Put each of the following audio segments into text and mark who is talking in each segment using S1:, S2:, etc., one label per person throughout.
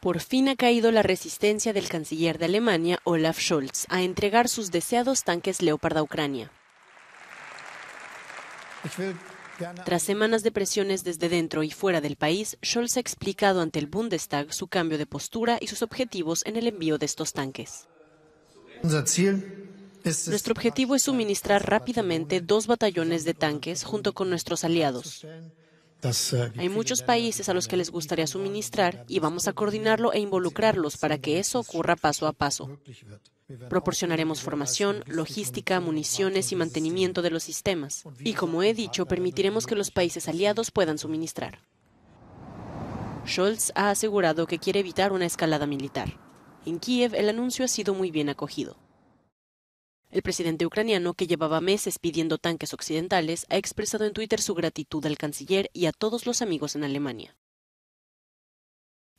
S1: por fin ha caído la resistencia del canciller de Alemania, Olaf Scholz, a entregar sus deseados tanques Leopard a Ucrania. Tras semanas de presiones desde dentro y fuera del país, Scholz ha explicado ante el Bundestag su cambio de postura y sus objetivos en el envío de estos tanques. Nuestro objetivo es suministrar rápidamente dos batallones de tanques junto con nuestros aliados. Eh, Hay muchos países a los que les gustaría suministrar y vamos a coordinarlo e involucrarlos para que eso ocurra paso a paso. Proporcionaremos formación, logística, municiones y mantenimiento de los sistemas. Y como he dicho, permitiremos que los países aliados puedan suministrar. Scholz ha asegurado que quiere evitar una escalada militar. En Kiev el anuncio ha sido muy bien acogido. El presidente ucraniano, que llevaba meses pidiendo tanques occidentales, ha expresado en Twitter su gratitud al canciller y a todos los amigos en Alemania.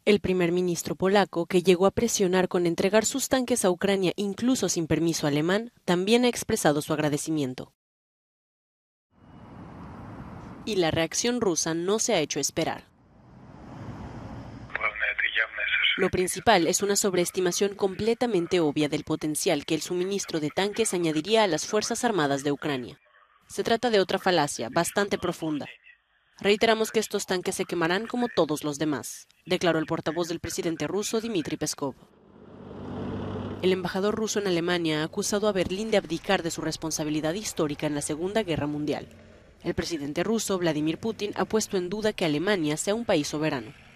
S1: El primer ministro polaco, que llegó a presionar con entregar sus tanques a Ucrania incluso sin permiso alemán, también ha expresado su agradecimiento. Y la reacción rusa no se ha hecho esperar. Lo principal es una sobreestimación completamente obvia del potencial que el suministro de tanques añadiría a las Fuerzas Armadas de Ucrania. Se trata de otra falacia bastante profunda. Reiteramos que estos tanques se quemarán como todos los demás, declaró el portavoz del presidente ruso Dmitry Peskov. El embajador ruso en Alemania ha acusado a Berlín de abdicar de su responsabilidad histórica en la Segunda Guerra Mundial. El presidente ruso, Vladimir Putin, ha puesto en duda que Alemania sea un país soberano.